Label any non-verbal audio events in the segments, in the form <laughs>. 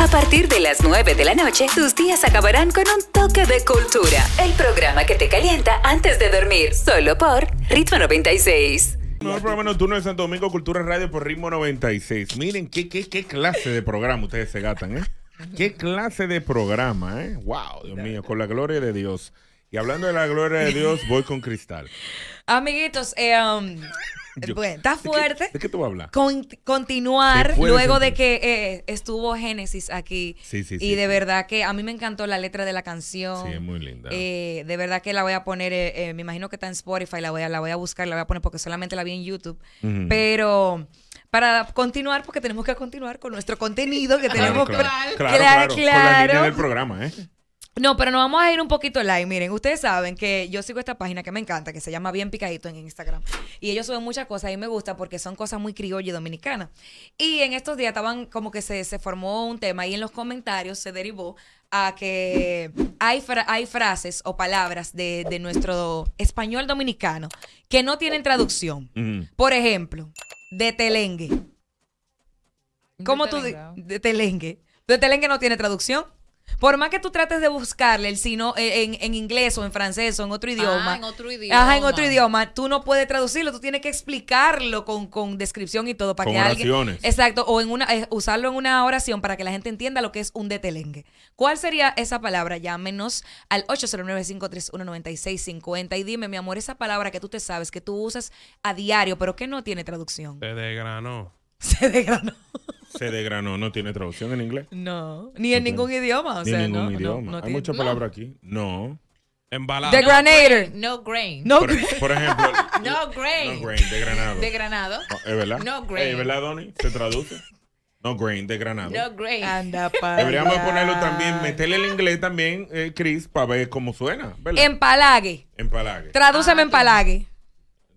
A partir de las 9 de la noche, tus días acabarán con un toque de cultura. El programa que te calienta antes de dormir, solo por Ritmo 96. No, el programa nocturno de Santo Domingo, Cultura Radio por Ritmo 96. Miren qué, qué, qué clase de programa ustedes se gatan, ¿eh? Qué clase de programa, ¿eh? Wow, Dios mío, con la gloria de Dios. Y hablando de la gloria de Dios, voy con Cristal. Amiguitos, eh, um, <laughs> está fuerte. ¿De qué, te voy a hablar? continuar luego de que eh, estuvo Génesis aquí. Sí, sí, sí. Y de verdad que a mí me encantó la letra de la canción. Sí, es muy linda. Eh, de verdad que la voy a poner, eh, me imagino que está en Spotify, la voy, a, la voy a buscar, la voy a poner porque solamente la vi en YouTube. Pero para continuar, porque tenemos que continuar con nuestro contenido que tenemos claro, Que, claro, claro, programa, no, pero nos vamos a ir un poquito live. Miren, ustedes saben que yo sigo esta página que me encanta, que se llama Bien Picadito en Instagram. Y ellos suben muchas cosas y me gusta porque son cosas muy criollas y dominicanas. Y en estos días estaban como que se, formó un tema y en los comentarios se derivó a que hay, hay frases o palabras de, nuestro español dominicano que no tienen traducción. Por ejemplo, de telengue. ¿Cómo tú tú... De telengue. De telengue no tiene traducción. Por más que tú trates de buscarle el sino eh, en, inglés o en francés o en otro ah, idioma. Ah, en otro idioma. Ajá, en otro idioma. Tú no puedes traducirlo, tú tienes que explicarlo con, descripción y todo para que oraciones. Exacto, o en una eh, usarlo en una oración para que la gente entienda lo que es un detelengue. ¿Cuál sería esa palabra? Llámenos al 809 531 y dime, mi amor, esa palabra que tú te sabes, que tú usas a diario, pero que no tiene traducción. Se degranó Se se degranó, no tiene traducción en inglés. No, ni en ningún idioma. O ni sea, en ningún no, idioma. Hay muchas palabras aquí. No. Embalado. The No grain. No por, e- grain. por ejemplo. <laughs> no grain. No grain, de granado. De granado. Ah, ¿Es verdad? No grain. ¿Es verdad, Donny? ¿Se traduce? No grain, de granado. No grain. Anda <laughs> para Deberíamos ponerlo también, meterle el inglés también, eh, Chris, para ver cómo suena. ¿verdad? Empalague. Empalague. Tradúceme ah, empalague.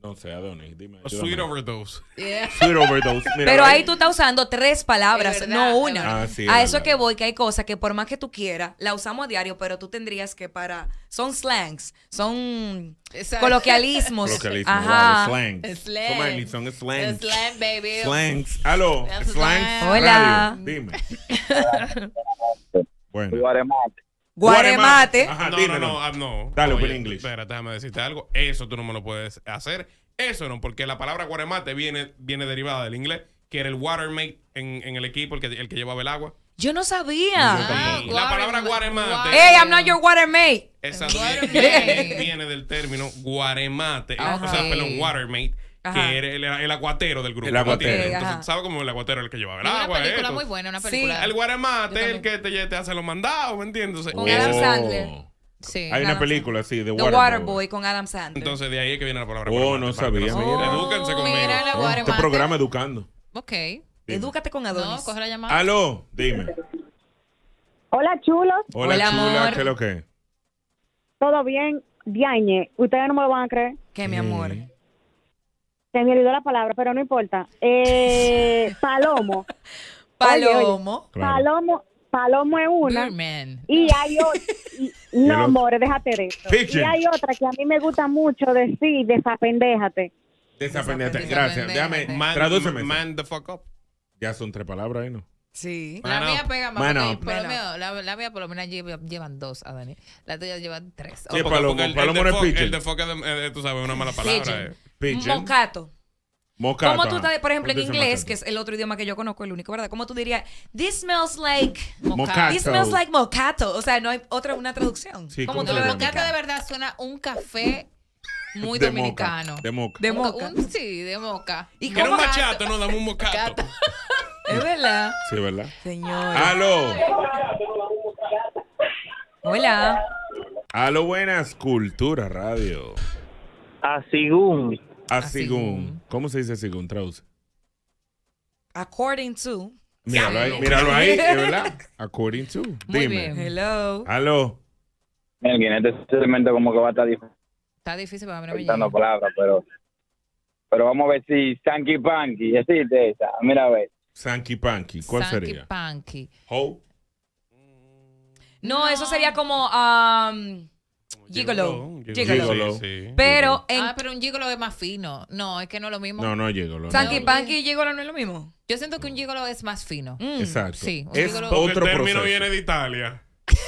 No sé, Adonis, dime. Sweet overdose. Yeah. <laughs> Sweet overdose. Pero ahí tú estás usando tres palabras, no una. Ah, sí, a eso que voy, que hay cosas que por más que tú quieras, la usamos a diario, pero tú tendrías que para... Son slangs, son coloquialismos. Coloquialismos, Ajá. slangs. Slang. Come on, son slangs. Slang, baby. Slangs. Aló, slangs. Hola. Dime. <laughs> bueno. Guaremate. Ajá, no, no, no, ah, no. Dale, Oye, Inglés. Espérate, déjame decirte algo. Eso tú no me lo puedes hacer. Eso no, porque la palabra guaremate viene, viene derivada del inglés, que era el watermate en, en el equipo, el que, el que llevaba el agua. Yo no sabía. Ah, la palabra guaremate. Hey, I'm not your watermate. Esa guaremate Viene, del término guaremate. O sea, perdón, watermate que era el, el, aguatero del grupo. El aguatero. Entonces, ¿sabes cómo el aguatero el que llevaba el es Una película muy buena, una película. Sí. El guaremate, el que te, hace los mandados, ¿me entiendes? Con Adam eh, Sandler. Oh. Sí, Hay una película, sí, de Waterboy. Waterboy con Adam Sandler. Entonces, de ahí es que viene la palabra. Oh, no sabía. Oh, Edúquense conmigo. Oh, este programa educando. Ok. Edúcate con Adonis. No, coge la llamada. Aló, dime. Hola, chulos. Hola, amor. ¿qué es lo que? Todo bien, Diañe. Ustedes no me van a creer. que mi amor? Se me olvidó la palabra, pero no importa. Eh, <laughs> palomo. <laughs> Palomo. Palomo. Palomo es una. Y hay otra. <laughs> no, amores, déjate de eso. Y hay otra que a mí me gusta mucho decir, desapendéjate. Desapendéjate, gracias. Déjame, man, man the fuck up. Ya son tres palabras ahí, ¿no? Sí. la mía pega más. Bueno, por la, mía por lo menos llevan dos a Dani. La tuya llevan tres. Sí, oh, para lo el, el, de, eh, tú sabes, una mala palabra. Eh. Mocato. Mocato. ¿Cómo tú estás, por ejemplo, en inglés, que es el otro idioma que yo conozco, el único, ¿verdad? ¿Cómo tú dirías, this smells like mocato? This smells like mocato. O sea, no hay otra, una traducción. Sí, Como tú mocato de verdad suena un café muy dominicano. de moca. De sí, de moca. ¿Y Era un machato, no, dame un mocato. Es verdad. Sí, verdad. Señor. ¡Aló! Hola. ¡Aló, buenas! Cultura Radio. Asigún. Asigún. ¿Cómo se dice asigún? Traduce. According to. Míralo ahí, míralo ahí, es <laughs> verdad. According to. Muy bien. Hello. Aló. Miren, este segmento como que va a estar difícil. Está difícil para mí. palabras, pero, pero vamos a ver si Sanky Panky existe esa. Mira a ver. Sanky Panky. ¿Cuál sería? Panky. No, eso sería como. Um, gigolo. Gigolo. Sí, Pero en... Ah, pero un gigolo es más fino. No, es que no es lo mismo. No, no es gigolo. Sanky Panky y gigolo no es lo mismo. Yo siento que un gigolo es más fino. Mm, Exacto. Sí, es otro el término viene de Italia. <laughs>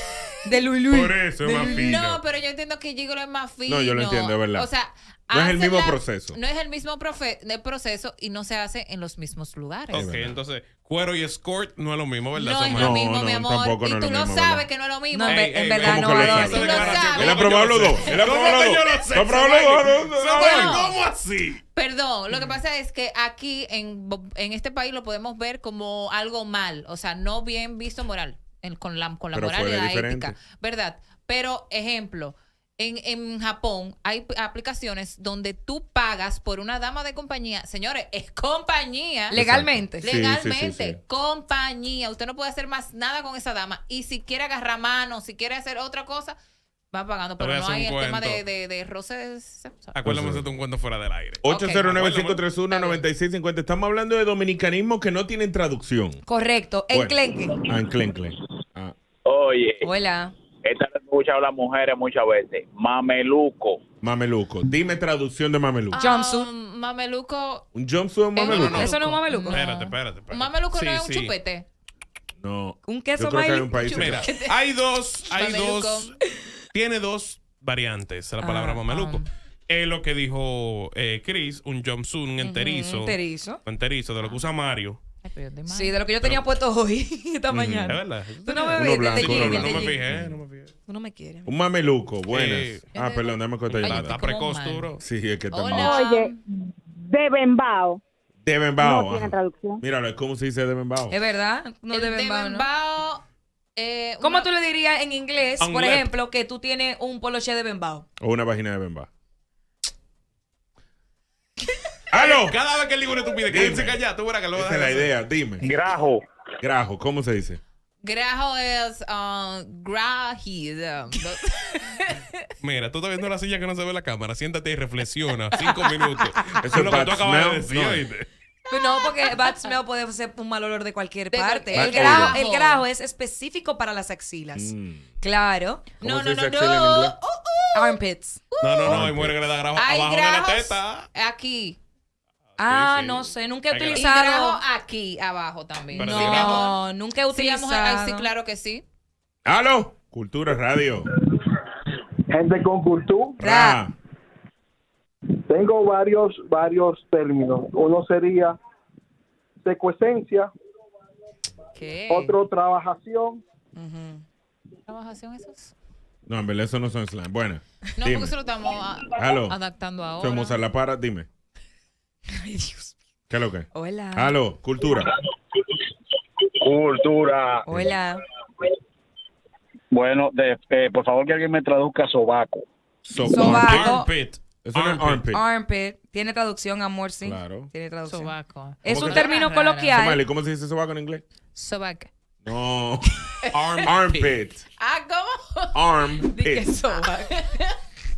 De Luis Por eso es más fino. No, pero yo entiendo que gigolo es más fino. No, yo lo entiendo, es verdad. O sea, no es el mismo proceso. No es el mismo profe, de proceso y no se hace en los mismos lugares. Ok, entonces, cuero y escort no es lo mismo, ¿verdad? No es lo mismo, mi amor. No, y tú lo, mismo, sabes que no es lo mismo. No, en, verdad no, no. Tú lo sabes. Él ha probado los dos. Él ha probado los dos. Él ha probado los dos. ¿Cómo así? Perdón, lo que pasa es que aquí en, en este país lo podemos ver como algo mal, o sea, no bien visto moral, con la, con la moral y la ética, ¿verdad? Pero, ejemplo, en, Japón hay aplicaciones donde tú pagas por una dama de compañía. Señores, es compañía. Legalmente. Legalmente. compañía. Usted no puede hacer más nada con esa dama. Y si quiere agarrar mano, si quiere hacer otra cosa, va pagando. Pero no hay el tema de, roces. Acuérdame pues, de un cuento fuera del aire. 809-531-9650. Estamos hablando de dominicanismo que no tienen traducción. Correcto. en Enclenque. Ah, enclenque. Ah. Oye. Hola. Esta la escuchado las mujeres muchas veces. Mameluco. Mameluco. Dime traducción de mameluco. Ah, jumpsuit. mameluco. ¿Un jumpsuit mameluco? eso no es mameluco. Espérate, espérate, espérate. mameluco no es un chupete. No. Un queso Yo hay Mira, <laughs> hay dos, hay dos. Tiene dos variantes la palabra ah, mameluco. Ah. Es lo que dijo eh, Chris, un jumpsuit, un enterizo. enterizo. enterizo, de lo que usa Mario sí, de lo que yo tenía puesto hoy, <laughs> esta mañana. Es verdad. Tú no me viste, No me fijé, no me fijé. Tú no me quieres. Un mameluco, buenas. ah, perdón, déjame cuenta Está precoz, duro. Sí, es que está mal. Oye, de Bembao. De No tiene traducción. Míralo, ¿cómo se dice de Es verdad, no de Bembao, eh, ¿Cómo tú le dirías en inglés, por ejemplo, que tú tienes un poloche de bembao? O una vagina de bembao. <laughs> ¡Aló! Cada vez que él tu una estupidez, quédense callados. Tú verás que lo Esa es la idea, dime. Grajo. Grajo, ¿cómo se dice? Grajo es um, <laughs> Mira, tú estás viendo la silla que no se ve la cámara. Siéntate y reflexiona cinco <laughs> minutos. Eso es lo que tú acabas de decir. No. Pues no, porque bad smell puede ser un mal olor de cualquier parte. el, grajo, es específico para las axilas. Claro. no, no, no, no. Armpits. No, no, no. Y muere que le da grajo abajo de la teta. Aquí. Ah, no sé, nunca he utilizado. aquí abajo también. no, nunca utilizamos utilizado. sí, claro que sí. ¡Halo! Cultura Radio. Gente con cultura. Ah. Tengo varios, varios términos. Uno sería secuencia. ¿Qué? Otro, trabajación. ¿Trabajación esos? No, en verdad eso no son slang. Bueno. No, dime. porque eso lo estamos adaptando ahora. Somos a la para, dime. <laughs> Ay, Dios ¿Qué es lo que? Hola. halo cultura. Cultura. Hola. Bueno, eh, por favor que alguien me traduzca sobaco. sobaco. Armpit. Es armpit. armpit. Tiene traducción, amor, sí. Claro. Tiene traducción. Sobaco. Es un término coloquial. ¿cómo se dice sobaco en inglés? Sobaco. No. <laughs> Arm, armpit. Ah, ¿cómo? Armpit. sobaco.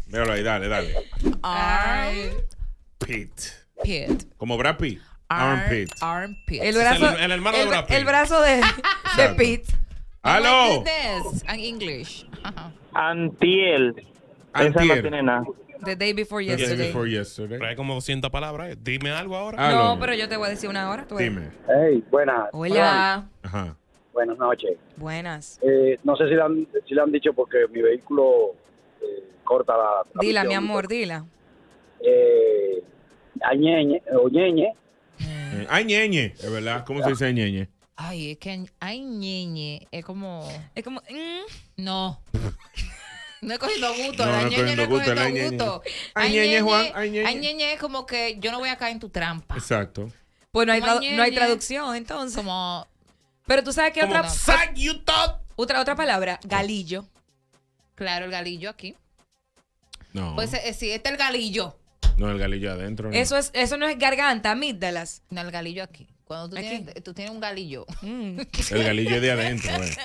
Míralo dale, dale. Armpit. Pit. Como Brad Pitt. Arm Arm El brazo, el, hermano de Brad El brazo de, de Pitt. ¡Aló! En inglés uh-huh. Antiel. Antiel. tiene nada. The day before yesterday. The day before yesterday. Trae como 200 palabras. Dime algo ahora. No, pero yo te voy a decir una hora. Dime. Hey, buenas. Hola. Ajá. Buenas noches. Buenas. Eh, no sé si le, han, si le han dicho porque mi vehículo eh, corta la, la Dila, mi amor, dila. Eh, añeñe, Añeñe, mm, es verdad. ¿Cómo se dice ñeñe? Ay, es que ñeñe es como... Es como... Mm. No. No he cogido gusto, No, no ñeñe no he cogiendo gusto, gusto. Ay, ñeñe, Juan, es como que yo no voy a caer en tu trampa. Exacto. Pues no hay, traducción, entonces. Como, Pero tú sabes que otra, otra, palabra, galillo. claro, el galillo aquí. No. Pues eh, sí, este es el galillo. No, el galillo adentro. Eso, es, eso no es garganta, amígdalas. No, el galillo aquí. Cuando tú, tienes, tú tienes un galillo. Mm. <laughs> El galillo de adentro. Eh.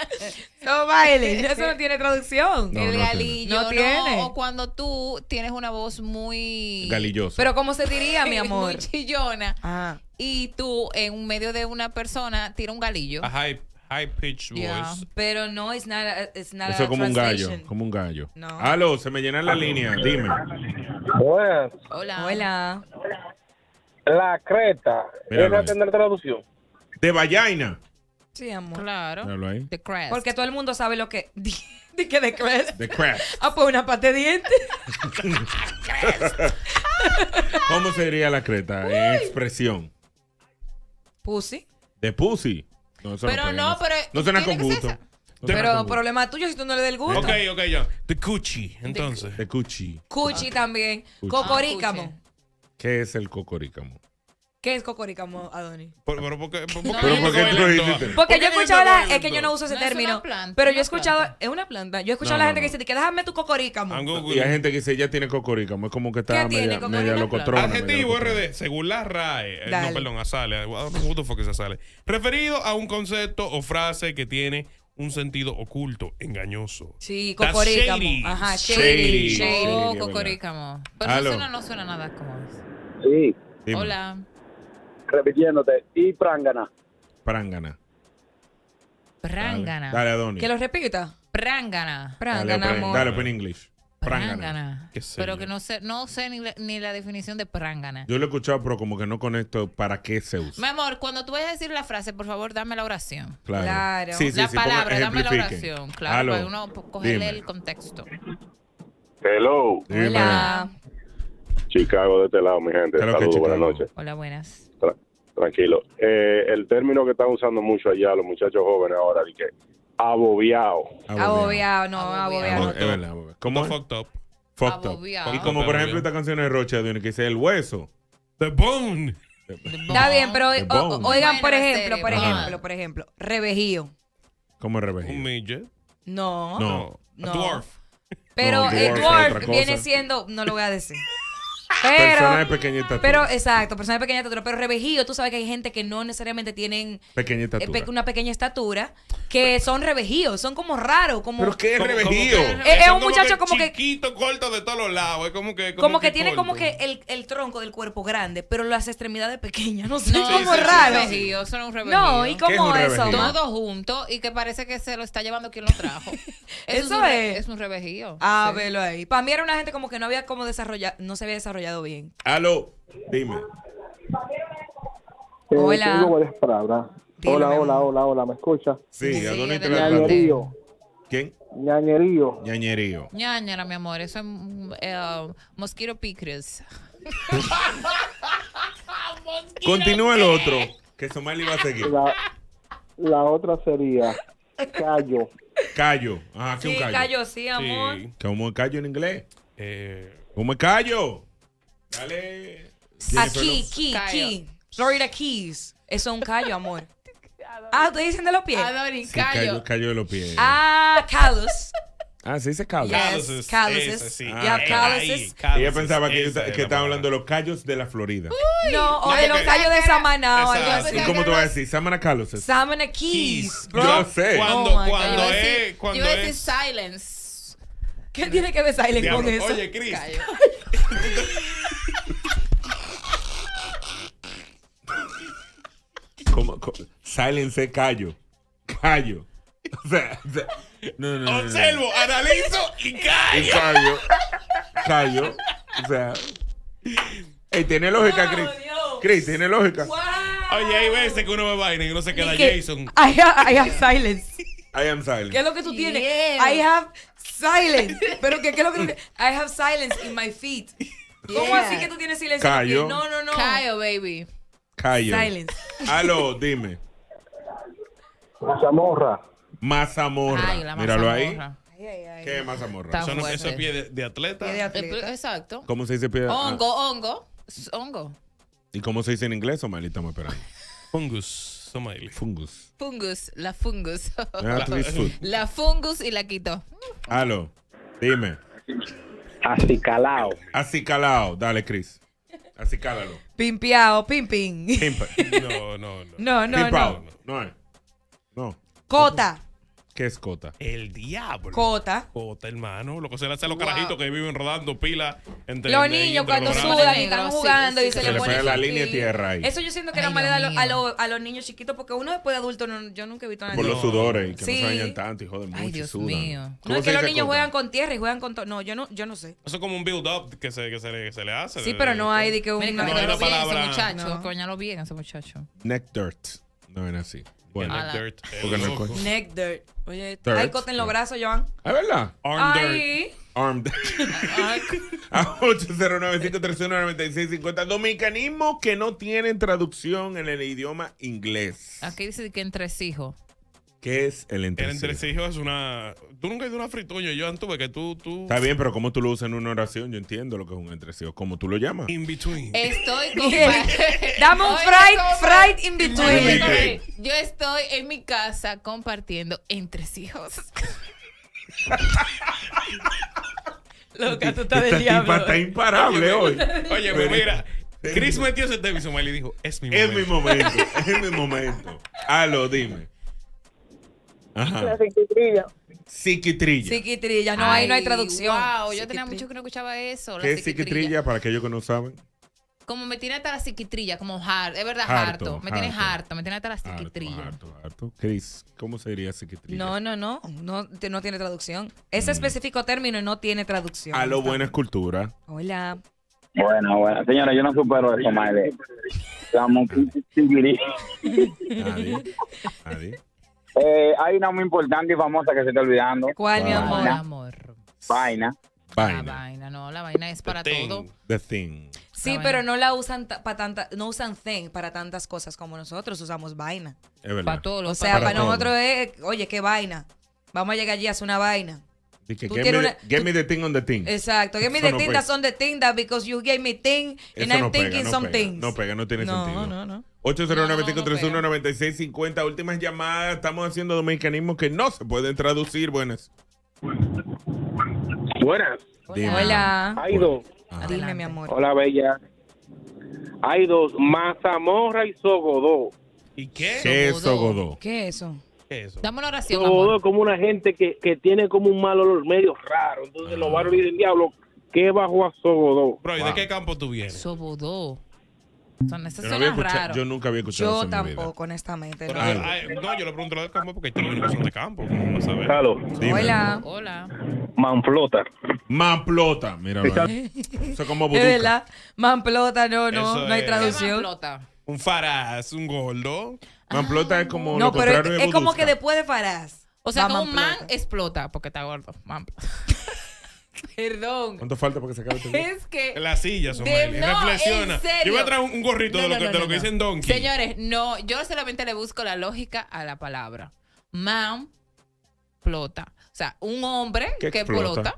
No baile, eso no tiene traducción. el galillo. No tiene. O cuando tú tienes una voz muy. Galillosa. Pero como se diría, mi <laughs> amor? muy chillona. Ah. Y tú, en medio de una persona, tira un galillo. Ajá, high pitch voice. pero no, es nada nada Eso es como un gallo, como un gallo. No. Aló, se me llena la línea, dime. Hola. Hola. La creta. ¿Esa atender traducción? De vallaina. Sí, amor. Claro. de The Porque todo el mundo sabe lo que... <laughs> di que de crest. de crest. <laughs> Ah, pues una parte de diente. <laughs> ¿Cómo sería la creta expresión? Pussy. De pussy pero no, pero. No suena con gusto. pero problema tuyo si tú no le das el gusto. Ok, ok, ya. de Cuchi, entonces. de Cuchi. Cuchi ah, también. Cocorícamo. ¿Qué es el cocorícamo? ¿Qué es cocoricamo, Adonis? Por, pero porque, por, porque, porque, yo he escuchado la, es que yo no uso ese término. pero yo he escuchado, es una planta. Yo he escuchado a la gente que dice, que déjame tu cocoricamo. Y hay gente que dice, ya tiene cocoricamo. Es como que está media, media locotrona. Adjetivo RD, según la RAE, eh, no, perdón, asale, what the porque se sale. Referido a un concepto o frase que tiene un sentido oculto, engañoso. Sí, cocoricamo. Ajá, shady. shady. Oh, cocoricamo. Pero eso no suena nada como eso. Sí. Hola repitiéndote, y Prangana. Prangana. Prangana. Dale, Que lo repita. Prangana. Prangana, dale, open pues, English. Prangana. pero que no sé, no sé ni la, definición de prangana. Yo lo he escuchado, pero como que no conecto para qué se usa. Mi amor, cuando tú vayas a decir la frase, por favor, dame la oración. Claro. la palabra, dame la oración. Claro, para uno cogerle el contexto. Hello. Hola. Chicago de este lado, mi gente. Saludos, buenas noches. Hola, buenas tranquilo. Eh, el término que están usando mucho allá los muchachos jóvenes ahora, de que abobiado. no, abobiado. Es verdad, fucked up? Fucked up. Y como por ejemplo esta canción de Rocha, que dice el hueso. The bone. Está bien, pero oigan, por ejemplo, por ejemplo, por ejemplo, revejío. ¿Cómo revejío? No. No. Pero el dwarf viene siendo, no lo voy a decir personas de pequeña estatura. Pero, exacto, personas de pequeña estatura. Pero revejío tú sabes que hay gente que no necesariamente tienen eh, una pequeña estatura, que son revejíos son como raros. Como, ¿Pero qué es revejío? Es, un muchacho como que. Chiquito, corto de todos los lados. Es como que. Como, que, tiene como que el, tronco del cuerpo grande, pero las extremidades pequeñas. No sé, como raro. son un revejío No, ¿y cómo eso? Todo junto y que parece que se lo está llevando quien lo trajo. <laughs> eso, es. es un revejío. Ah, verlo ahí. Para mí era una gente como que no había como desarrollado, no se había desarrollado bien. Aló, dime. Eh, hola. hola, hola, hola, hola, ¿me escucha. Sí, sí Adonis ¿Quién? Ñañerío. Ñañerío. Ñañera, mi amor, eso es eh, mosquito Picres. <laughs> Continúa el otro, que Somali va a seguir. La, otra sería callo. Callo. sí, un callo? sí, amor. ¿Cómo es callo en inglés? Eh, ¿Cómo es callo? Dale. Aquí, aquí, aquí. Florida Keys. Eso es un callo, amor. <laughs> Ah, te dicen de los pies. sí, callo. de los pies. Ah, callos Ah, se dice callos Callos es. sí. ah, Ella pensaba que, que, estaba hablando de los callos de la Florida. no, o de los callos de Samana ¿Y cómo te vas a decir? Samana Callos. Samana keys. Bro. Yo sé. Oh cuando, cuando es. Cuando yo es, silence. ¿Qué tiene que ver silence con eso? Oye, Chris. <laughs> Silence, callo. Callo. O sea, no, no, no, Observo, analizo y callo. callo. O sea. tiene lógica, Chris. tiene lógica. Oye, hay veces que uno me vaina y no se queda Jason. I, have silence. I am silent. ¿Qué es lo que tú tienes? I have silence. Pero ¿qué es lo que tú tienes? I have silence in my feet. ¿Cómo así que tú tienes silencio? Callo. No, no, no. Callo, baby. Cayo. Aló, dime. Mazamorra. Mazamorra. Míralo ahí. ¿Qué mazamorra? Eso, es pie de, de atleta. de atleta. Exacto. ¿Cómo se dice pie de atleta? Ah. Hongo, hongo. Hongo. ¿Y cómo se dice en inglés, Somali? Estamos esperando. Fungus. Somali. Fungus. Fungus. La ah, <laughs> fungus. la, fungus y la quito. Aló. Dime. Acicalao. Acicalao. Dale, Chris. Así cálalo. Pimpiao, pimpin. pim. <laughs> No, no, no. No, no, no. no. No. no. Cota. ¿Qué es Cota? El diablo. Cota. Cota, hermano. Lo que se le hace a los carajitos que viven rodando pila. entre los niños cuando sudan y están jugando y se, le pone la línea de tierra ahí. Eso yo siento que era malo a, los niños chiquitos porque uno después de adulto yo nunca he visto a nadie... Por los sudores que no se bañan tanto y joden mucho. Ay, Dios mío. No es que los niños juegan con tierra y juegan con todo. No, yo no, yo no sé. Eso es como un build up que se, que se, le, hace. Sí, pero no hay de que un. Coñalo bien ese muchacho. Coñalo bien ese muchacho. Neck dirt. No ven así. Bueno, neck dirt. Neck dirt. Oye, hay cota en los brazos, Joan. ¿Es verdad? Arm dirt. Arm dirt. <laughs> A 8095 531 9650 Dominicanismo que no tienen traducción en el idioma inglés. Aquí dice que entre hijos. ¿Qué es el entresijo? El es una. Tú nunca has ido una frituña, yo antes tuve que tú, tú. Está bien, pero ¿cómo tú lo usas en una oración? Yo entiendo lo que es un entresijo. ¿Cómo tú lo llamas? In between. Estoy <laughs> con. Dame un fried, fried in between. Yo estoy en mi casa compartiendo lo Loca, tú estás Esta está imparable hoy. Oye, pues pero, mira. Chris metió ese tema y dijo: Es mi momento. Es mi momento. <laughs> es mi momento. Aló, dime. La Psiquitrilla. Psiquitrilla. No, ahí no hay traducción. Wow, yo tenía mucho que no escuchaba eso. ¿Qué es psiquitrilla para aquellos que no saben? Como me tiene hasta la psiquitrilla, como harto, es verdad, harto. Me tiene harto, me tiene hasta la psiquitrilla. Harto, harto. Chris, ¿cómo sería psiquitrilla? No, no, no, no, no tiene traducción. Ese mm. específico término no tiene traducción. A lo buena escultura. Hola. Bueno, bueno, señora, yo no supero eso, madre. Estamos Nadie. Nadie. Eh, hay una muy importante y famosa que se está olvidando. ¿Cuál, mi amor? Vaina. Vaina. vaina, no, la vaina es para todo. The thing. Sí, pero no la usan para tanta, no usan thing para tantas cosas como nosotros usamos vaina. Es verdad. Para todo. O sea, para, nosotros es, oye, qué vaina. Vamos a llegar allí a hacer una vaina. Que give, me, give me, the thing on the thing. Exacto. Give me Eso the no thing that's on the thing that because you gave me thing and I'm no thinking pega, no some things. No no tiene no, sentido. No, no, no. 809 531 Últimas llamadas. Estamos haciendo dominicanismos que no se pueden traducir. Buenas. Buenas. Dime. Hola. Aido. Dime, mi amor. Hola, bella. Hay dos, mazamorra y sogodó. ¿Y qué? ¿Qué es sogodó? ¿Qué es eso? Eso. como una gente que, que, tiene como un mal olor medio raro. Entonces ah. los varones del diablo, ¿qué bajo a Sobodó? de qué campo tú vienes? Sobodó. son yo, yo nunca había escuchado Yo eso tampoco, en honestamente. No. no. yo le pregunto lo de campo porque tengo una son de campo. Hola. Hola. Manplota. Manplota, mira. <laughs> Eso es como Es Manplota, no, no, no hay traducción. Un faraz, un gordo. Mamplota es como. No, pero es, como que después de Faraz. O sea, como un man explota porque está gordo. Mamplota. <laughs> Perdón. ¿Cuánto falta para que se acabe el este Es que. la silla, Somalia. no, Reflexiona. En Yo voy a traer un gorrito de, lo que, lo que dicen Donkey. Señores, no. Yo solamente le busco la lógica a la palabra. Man O sea, un hombre que explota?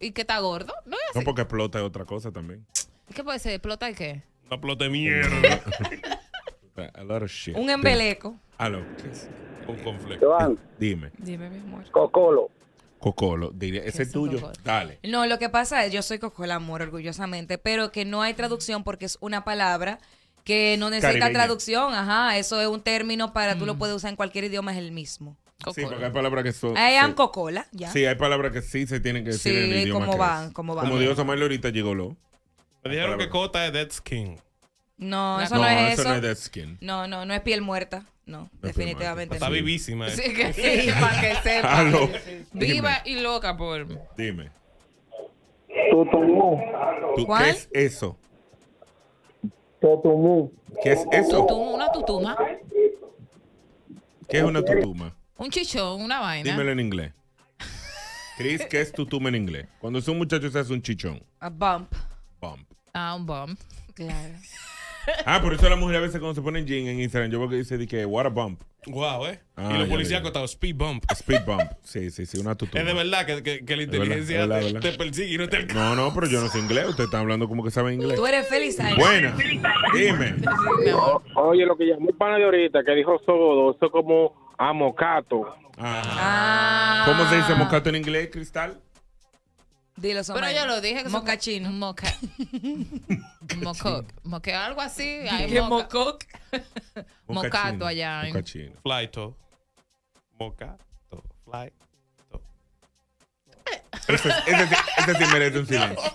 y que está gordo. No, no porque explota es otra cosa también. ¿Qué puede ser? ¿Explota y qué? Una plota de mierda. <laughs> Un embeleco. A Un conflicto. Dime. Dime, mi amor. Cocolo. Cocolo, diría, ese es tuyo, dale. No, lo que pasa es, yo soy cocola, Amor, orgullosamente, pero que no hay traducción porque es una palabra que no necesita traducción, ajá, eso es un término para, tú lo mm. puedes usar en cualquier idioma, es el mismo. Sí, porque hay palabras que son. Hay sí. Cocola, ya. Sí, hay palabras que sí se tienen que decir en el idioma. Como van, como van. Como dijo Samuel ahorita, llegó lo. Me dijeron que Cota es Dead Skin. No, eso no, es eso. no es dead skin. No, no, no es piel muerta. No, no definitivamente Está vivísima. Eh. Sí, que sí, para que <laughs> sepa. Viva y loca por. Dime. Tutumu. ¿Cuál? ¿Qué es eso? Tutumu. ¿Qué es eso? una tutuma. ¿Qué es una tutuma? Un chichón, una vaina. Dímelo en inglés. Chris, ¿qué es tutuma en inglés? Cuando es un muchacho se hace un chichón. A bump. Bump. Ah, un bump. Claro. <laughs> Ah, por eso la mujer a veces cuando se ponen jean en Instagram, yo veo que dice que what a bump. Wow, eh. Ah, y los policías acostados, speed bump. <laughs> Speed bump. Sí, sí, sí, una tutu. Es de verdad que, que, la inteligencia te, persigue y no te No, no, pero yo no sé inglés. Usted está hablando como que sabe inglés. Tú eres feliz ahí. Buena. Dime. oye, lo que llamó el pana de ahorita, que dijo Sogodo, eso como amocato. Ah. Ah. ¿Cómo se dice mocato en inglés, Cristal? Pero yo lo dije. Que Mocachino. <laughs> Moca. Mococ. Moque, algo así. ¿Qué mococ? Mocato allá. Mocachino. Flyto. Mocato. Fly. Este, sí merece un silencio.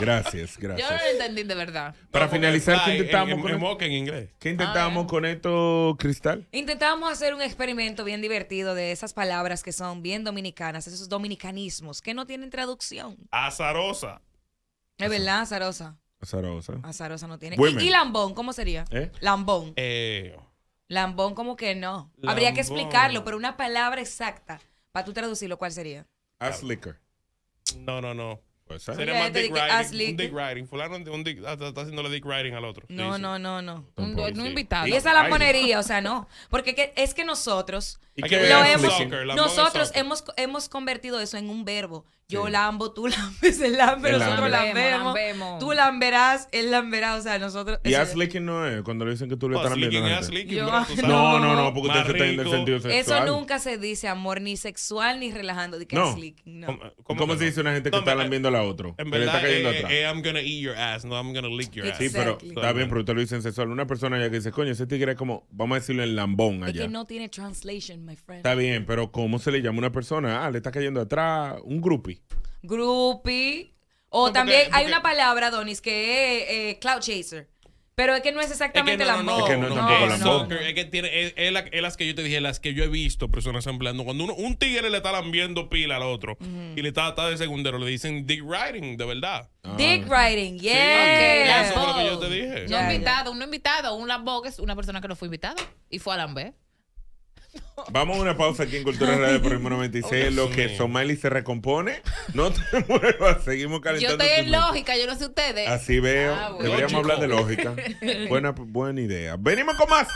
Gracias, gracias. Yo lo entendí de verdad. Para finalizar, ¿qué intentábamos, con, esto? ¿Qué con esto, Cristal? Intentábamos hacer un experimento bien divertido de esas palabras que son bien dominicanas, esos dominicanismos que no tienen traducción. Azarosa. Es verdad, azarosa. Azarosa. Azarosa no tiene. ¿Y, lambón? ¿Cómo sería? ¿Eh? Lambón. Eh. Lambón, como que no. Habría que explicarlo, pero una palabra exacta para tú traducirlo, ¿cuál sería? No, no, no. Pues, Sería más dick riding. Un dick riding. Fulano un ah, está, haciendo haciéndole dick riding al otro. No, no, no, no. Un, invitado. Y esa la monería, o sea, no. Porque que, es que nosotros. Lo nosotros hemos, hemos convertido eso en un verbo. Yo lambo, tú lambes, él lambe, nosotros lambemos, Tú lamberás, él lamberá. O sea, nosotros. Y ass no es eh, cuando le dicen que tú le oh, estás lambiendo. <laughs> No, no, no, porque usted está en el sentido sexual. Eso nunca se dice, amor, ni sexual ni relajando. De que no. ¿Cómo, cómo, se dice una gente que está lambiendo a la otra? En verdad, está cayendo eh, atrás. Eh, I'm gonna eat your ass, no, I'm gonna lick your ass. Sí, pero está bien, pero usted lo dice en sexual. Una persona ya que dice, coño, ese tigre es como, vamos a decirlo en lambón allá. no tiene translation, my friend. Está bien, pero ¿cómo se le llama a una persona? Ah, le está cayendo atrás un grupi groupie. O también hay una palabra, Donis, que es eh, eh, cloud chaser. Pero es que no es exactamente la moda. Es que es tiene, es, las que yo te dije, las que yo he visto personas empleando. Cuando uno, un tigre le está lambiendo pila al otro y le está, atado de segundero, le dicen dick riding, de verdad. Ah. Dick riding, yeah. Eso lo que yo te dije. invitado, uno invitado, un lambo es una persona que no fue invitada y fue a lamber. <laughs> Vamos a una pausa aquí en Cultura Radio por el 96. Lo que Somali se recompone, no te <laughs> muevas, seguimos calentando. Yo estoy en lógica, yo no sé ustedes. Así veo. Ah, Deberíamos hablar de lógica. <laughs> Buena, buena idea. Venimos con más.